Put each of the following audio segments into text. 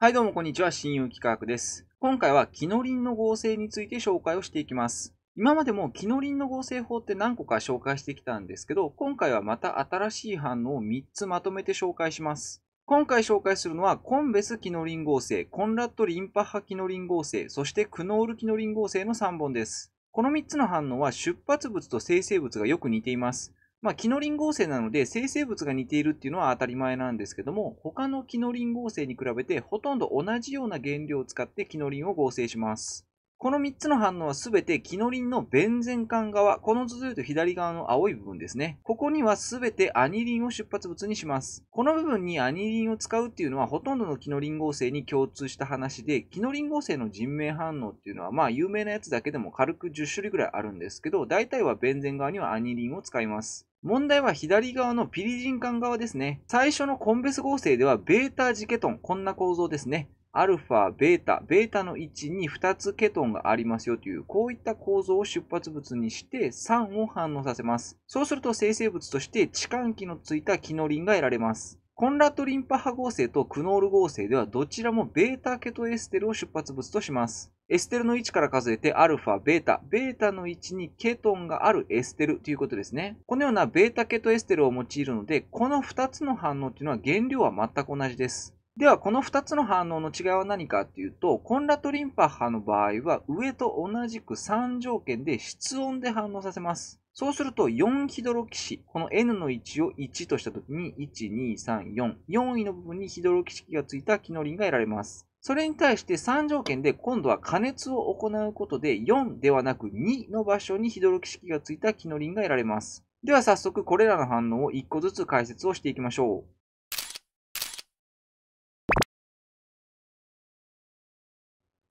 はい、どうもこんにちは。親友企画です。今回はキノリンの合成について紹介をしていきます。今までもキノリンの合成法って何個か紹介してきたんですけど、今回はまた新しい反応を3つまとめて紹介します。今回紹介するのは、コンベスキノリン合成、コンラットリンパハキノリン合成、そしてクノールキノリン合成の3本です。この3つの反応は出発物と生成物がよく似ています。まあ、キノリン合成なので生成物が似ているっていうのは当たり前なんですけども、他のキノリン合成に比べてほとんど同じような原料を使ってキノリンを合成します。この3つの反応はすべてキノリンのベンゼン管側、この図で言うと左側の青い部分ですね。ここにはすべてアニリンを出発物にします。この部分にアニリンを使うっていうのはほとんどのキノリン合成に共通した話で、キノリン合成の人命反応っていうのはまあ有名なやつだけでも軽く10種類ぐらいあるんですけど、大体はベンゼン側にはアニリンを使います。問題は左側のピリジン管側ですね。最初のコンベス合成ではベータジケトン、こんな構造ですね。アルファ、ベータ、ベータの位置に2つケトンがありますよという、こういった構造を出発物にして酸を反応させます。そうすると生成物として置換器のついたキノリンが得られます。コンラットリンパ波合成とクノール合成ではどちらもベータケトエステルを出発物とします。エステルの位置から数えてアルファ、ベータ、ベータの位置にケトンがあるエステルということですね。このようなベータケトエステルを用いるので、この2つの反応というのは原料は全く同じです。では、この2つの反応の違いは何かっていうと、コンラトリンパ波の場合は、上と同じく3条件で室温で反応させます。そうすると、4ヒドロキシ、この N の位置を1としたときに、1、2、3、4、4位の部分にヒドロキシキがついたキノリンが得られます。それに対して3条件で今度は加熱を行うことで4ではなく2の場所にヒドロキシキがついたキノリンが得られます。では早速これらの反応を1個ずつ解説をしていきましょう。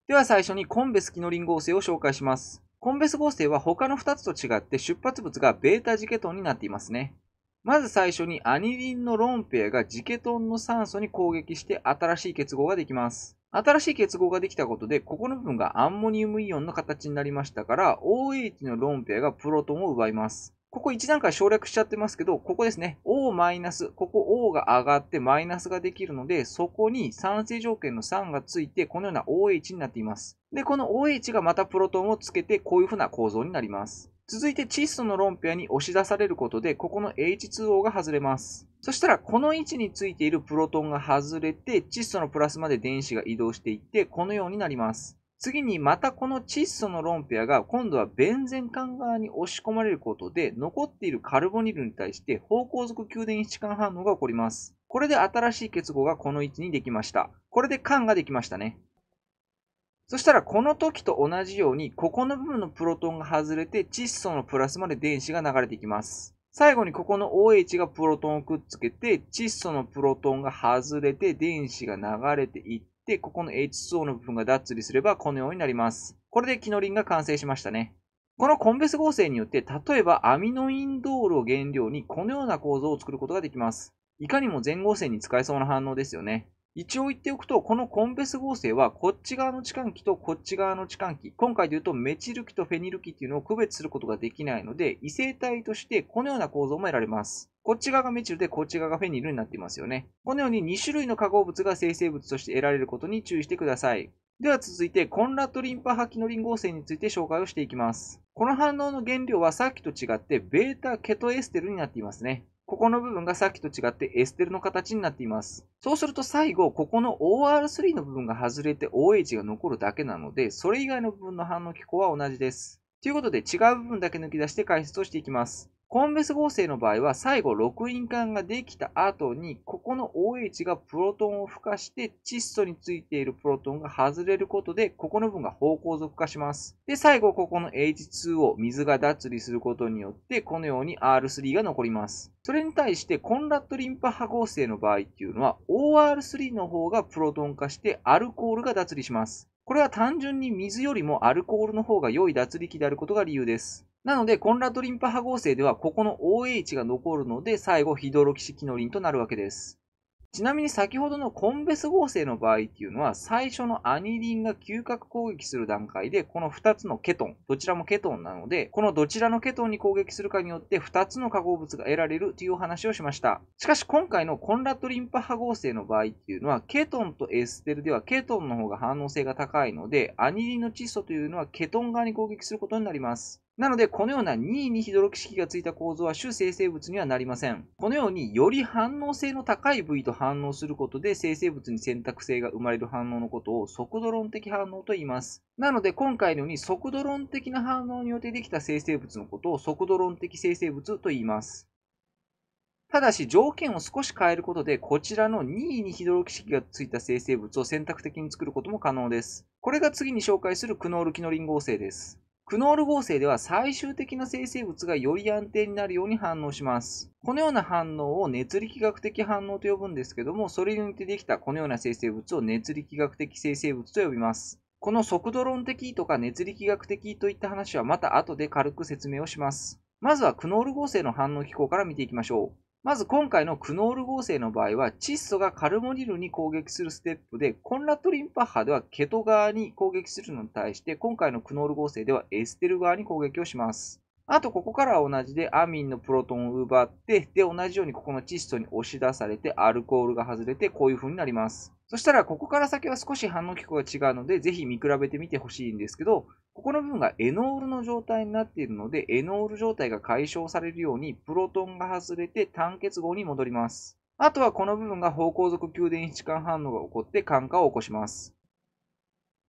では最初にコンベスキノリン合成を紹介します。コンベス合成は他の2つと違って出発物がベータジケトンになっていますね。まず最初にアニリンのロンペアがジケトンの酸素に攻撃して新しい結合ができます。新しい結合ができたことで、ここの部分がアンモニウムイオンの形になりましたから、OH のロンペアがプロトンを奪います。ここ1段階省略しちゃってますけど、ここですね。O マイナス、ここ O が上がってマイナスができるので、そこに酸性条件の酸がついて、このような OH になっています。で、この OH がまたプロトンをつけて、こういう風な構造になります。続いて窒素の論アに押し出されることで、ここの H2O が外れます。そしたら、この位置についているプロトンが外れて、窒素のプラスまで電子が移動していって、このようになります。次にまたこの窒素のロンペアが今度はベンゼン管側に押し込まれることで残っているカルボニルに対して方向属給電一管反応が起こります。これで新しい結合がこの位置にできました。これで管ができましたね。そしたらこの時と同じようにここの部分のプロトンが外れて窒素のプラスまで電子が流れていきます。最後にここの OH がプロトンをくっつけて窒素のプロトンが外れて電子が流れていってで、ここの H2O の部分が脱離すればこのようになります。これでキノリンが完成しましたね。このコンベス合成によって、例えばアミノインドールを原料にこのような構造を作ることができます。いかにも全合成に使えそうな反応ですよね。一応言っておくと、このコンベス合成は、こっち側の置換器とこっち側の置換器、今回で言うとメチル基とフェニル基っていうのを区別することができないので、異性体としてこのような構造も得られます。こっち側がメチルでこっち側がフェニルになっていますよね。このように2種類の化合物が生成物として得られることに注意してください。では続いて、コンラットリンパ波器のリン合成について紹介をしていきます。この反応の原料はさっきと違って、ベータケトエステルになっていますね。ここの部分がさっきと違ってエステルの形になっています。そうすると最後、ここの OR3 の部分が外れて OH が残るだけなので、それ以外の部分の反応機構は同じです。ということで、違う部分だけ抜き出して解説をしていきます。コンベス合成の場合は、最後、6輪管ができた後に、ここの OH がプロトンを付加して、窒素についているプロトンが外れることで、ここの部分が方向属化します。で、最後、ここの H2O、水が脱離することによって、このように R3 が残ります。それに対して、コンラットリンパ波合成の場合っていうのは、OR3 の方がプロトン化して、アルコールが脱離します。これは単純に水よりもアルコールの方が良い脱力であることが理由です。なので、コンラドリンパ波合成では、ここの OH が残るので、最後、ヒドロキシキノリンとなるわけです。ちなみに先ほどのコンベス合成の場合っていうのは、最初のアニリンが嗅覚攻撃する段階で、この2つのケトン、どちらもケトンなので、このどちらのケトンに攻撃するかによって2つの化合物が得られるというお話をしました。しかし今回のコンラトリンパ波合成の場合っていうのは、ケトンとエステルではケトンの方が反応性が高いので、アニリンの窒素というのはケトン側に攻撃することになります。なので、このような2位にヒドロキシキがついた構造は主生成物にはなりません。このように、より反応性の高い部位と反応することで、生成物に選択性が生まれる反応のことを速度論的反応と言います。なので、今回のように速度論的な反応によってできた生成物のことを速度論的生成物と言います。ただし、条件を少し変えることで、こちらの2位にヒドロキシキがついた生成物を選択的に作ることも可能です。これが次に紹介するクノールキノリン合成です。クノール合成では最終的な生成物がより安定になるように反応します。このような反応を熱力学的反応と呼ぶんですけども、それによってできたこのような生成物を熱力学的生成物と呼びます。この速度論的とか熱力学的といった話はまた後で軽く説明をします。まずはクノール合成の反応機構から見ていきましょう。まず今回のクノール合成の場合は、窒素がカルモニルに攻撃するステップで、コンラトリンパハではケト側に攻撃するのに対して、今回のクノール合成ではエステル側に攻撃をします。あと、ここからは同じで、アミンのプロトンを奪って、で、同じようにここの窒素に押し出されて、アルコールが外れて、こういう風になります。そしたら、ここから先は少し反応機構が違うので、ぜひ見比べてみてほしいんですけど、ここの部分がエノールの状態になっているので、エノール状態が解消されるように、プロトンが外れて単結合に戻ります。あとはこの部分が方向属給電子間反応が起こって感化を起こします。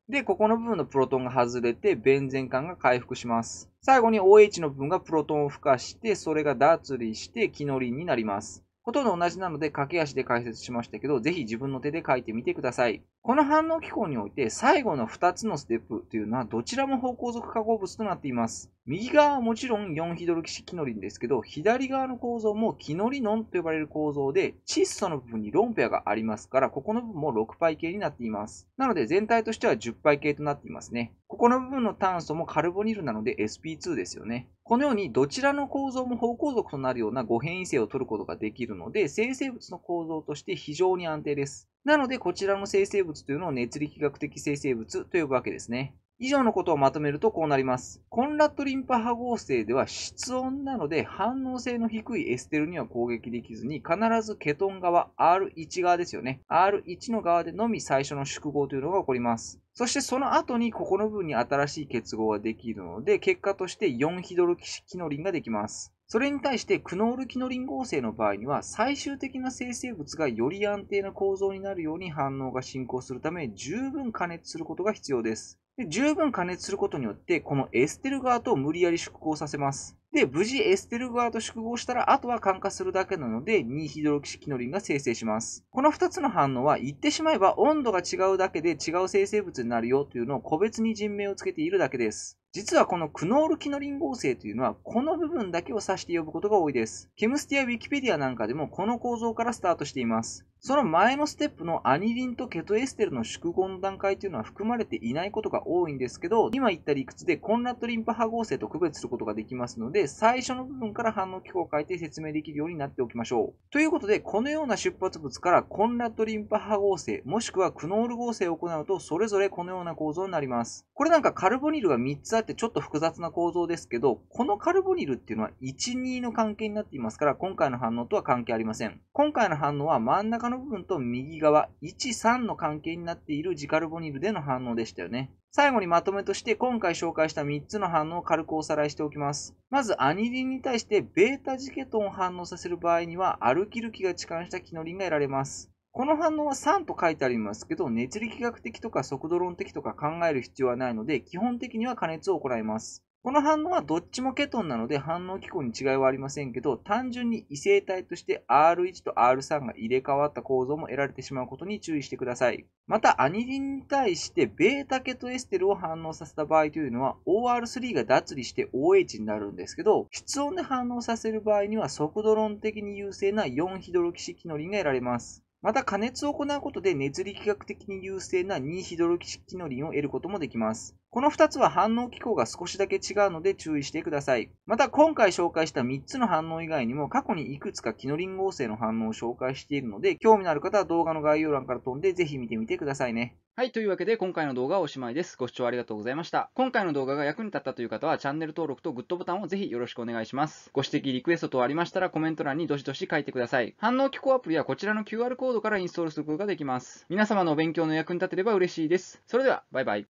で、ここの部分のプロトンが外れて、ベンゼン管が回復します。最後に OH の部分がプロトンを付加して、それが脱離して、キノリンになります。ほとんど同じなので、駆け足で解説しましたけど、ぜひ自分の手で書いてみてください。この反応機構において最後の2つのステップというのはどちらも方向属化合物となっています。右側はもちろん4ヒドロキシキノリンですけど、左側の構造もキノリノンと呼ばれる構造で、窒素の部分にロンペアがありますから、ここの部分も6倍系になっています。なので全体としては10倍系となっていますね。ここの部分の炭素もカルボニルなので SP2 ですよね。このようにどちらの構造も方向属となるような誤変異性を取ることができるので、生成物の構造として非常に安定です。なので、こちらの生成物というのを熱力学的生成物と呼ぶわけですね。以上のことをまとめるとこうなります。コンラットリンパ波合成では室温なので反応性の低いエステルには攻撃できずに必ずケトン側 R1 側ですよね。R1 の側でのみ最初の縮合というのが起こります。そしてその後にここの部分に新しい結合ができるので結果として4ヒドルキノリンができます。それに対してクノールキノリン合成の場合には最終的な生成物がより安定な構造になるように反応が進行するため十分加熱することが必要です。で十分加熱することによってこのエステル側と無理やり縮光させます。で、無事エステル側と縮合したら、あとは感化するだけなので、ニーヒドロキシキノリンが生成します。この2つの反応は、言ってしまえば温度が違うだけで違う生成物になるよというのを個別に人名をつけているだけです。実はこのクノールキノリン合成というのは、この部分だけを指して呼ぶことが多いです。ケムステやウィキペディアなんかでもこの構造からスタートしています。その前のステップのアニリンとケトエステルの縮合の段階というのは含まれていないことが多いんですけど、今言った理屈でコンラットリンパ波合成と区別することができますので、最初の部分から反応機構を変えて説明できるようになっておきましょう。ということで、このような出発物からコンラットリンパ波合成、もしくはクノール合成を行うと、それぞれこのような構造になります。これなんかカルボニルが3つあってちょっと複雑な構造ですけど、このカルボニルっていうのは1、2の関係になっていますから、今回の反応とは関係ありません。今回の反応は真ん中の部分と右側、1、3の関係になっているジカルボニルでの反応でしたよね。最後にまとめとして今回紹介した3つの反応を軽くおさらいしておきます。まずアニリンに対してベータジケトンを反応させる場合にはアルキルが置換したキノリンが得られます。この反応は3と書いてありますけど熱力学的とか速度論的とか考える必要はないので基本的には加熱を行います。この反応はどっちもケトンなので反応機構に違いはありませんけど、単純に異性体として R1 と R3 が入れ替わった構造も得られてしまうことに注意してください。また、アニリンに対して β ケトエステルを反応させた場合というのは、OR3 が脱離して OH になるんですけど、室温で反応させる場合には速度論的に優勢な4ヒドロキシキノリンが得られます。また加熱を行うことで熱力学的に優勢な2ヒドロキシキノリンを得ることもできます。この2つは反応機構が少しだけ違うので注意してください。また今回紹介した3つの反応以外にも過去にいくつかキノリン合成の反応を紹介しているので興味のある方は動画の概要欄から飛んでぜひ見てみてくださいね。はい、というわけで今回の動画はおしまいです。ご視聴ありがとうございました。今回の動画が役に立ったという方はチャンネル登録とグッドボタンをぜひよろしくお願いします。ご指摘、リクエスト等ありましたらコメント欄にどしどし書いてください。反応機構アプリはこちらの QR コードからインストールすることができます。皆様のお勉強の役に立てれば嬉しいです。それでは、バイバイ。